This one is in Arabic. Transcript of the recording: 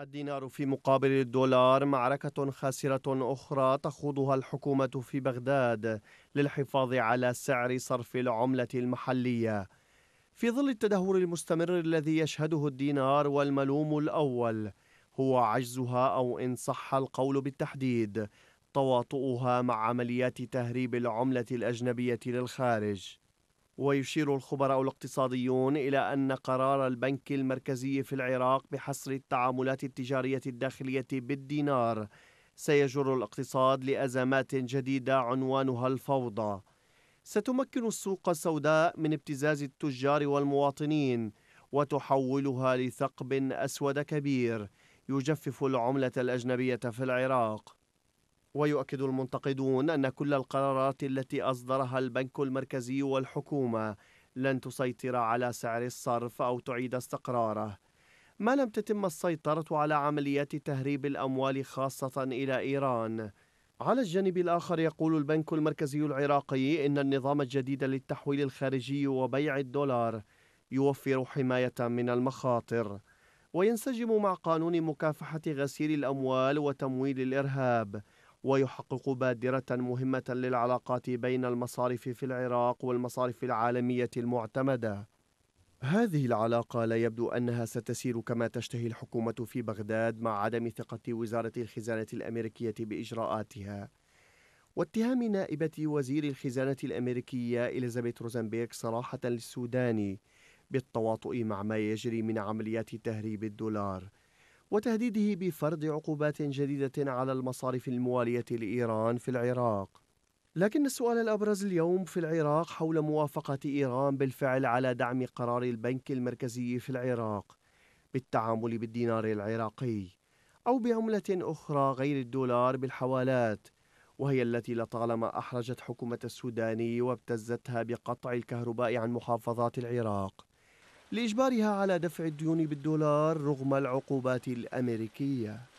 الدينار في مقابل الدولار معركة خاسرة أخرى تخوضها الحكومة في بغداد للحفاظ على سعر صرف العملة المحلية. في ظل التدهور المستمر الذي يشهده الدينار والملوم الأول هو عجزها أو إن صح القول بالتحديد تواطؤها مع عمليات تهريب العملة الأجنبية للخارج. ويشير الخبراء الاقتصاديون إلى أن قرار البنك المركزي في العراق بحصر التعاملات التجارية الداخلية بالدينار سيجر الاقتصاد لأزمات جديدة عنوانها الفوضى. ستمكن السوق السوداء من ابتزاز التجار والمواطنين وتحولها لثقب أسود كبير يجفف العملة الأجنبية في العراق. ويؤكد المنتقدون أن كل القرارات التي أصدرها البنك المركزي والحكومة لن تسيطر على سعر الصرف أو تعيد استقراره ما لم تتم السيطرة على عمليات تهريب الأموال خاصة إلى إيران على الجانب الآخر يقول البنك المركزي العراقي إن النظام الجديد للتحويل الخارجي وبيع الدولار يوفر حماية من المخاطر وينسجم مع قانون مكافحة غسيل الأموال وتمويل الإرهاب ويحقق بادرة مهمة للعلاقات بين المصارف في العراق والمصارف العالمية المعتمدة هذه العلاقة لا يبدو أنها ستسير كما تشتهي الحكومة في بغداد مع عدم ثقة وزارة الخزانة الأمريكية بإجراءاتها واتهام نائبة وزير الخزانة الأمريكية إليزابيث روزنبيرغ صراحة للسوداني بالتواطؤ مع ما يجري من عمليات تهريب الدولار وتهديده بفرض عقوبات جديدة على المصارف الموالية لإيران في العراق لكن السؤال الأبرز اليوم في العراق حول موافقة إيران بالفعل على دعم قرار البنك المركزي في العراق بالتعامل بالدينار العراقي أو بعملة أخرى غير الدولار بالحوالات وهي التي لطالما أحرجت حكومة السوداني وابتزتها بقطع الكهرباء عن محافظات العراق لإجبارها على دفع الديون بالدولار رغم العقوبات الأمريكية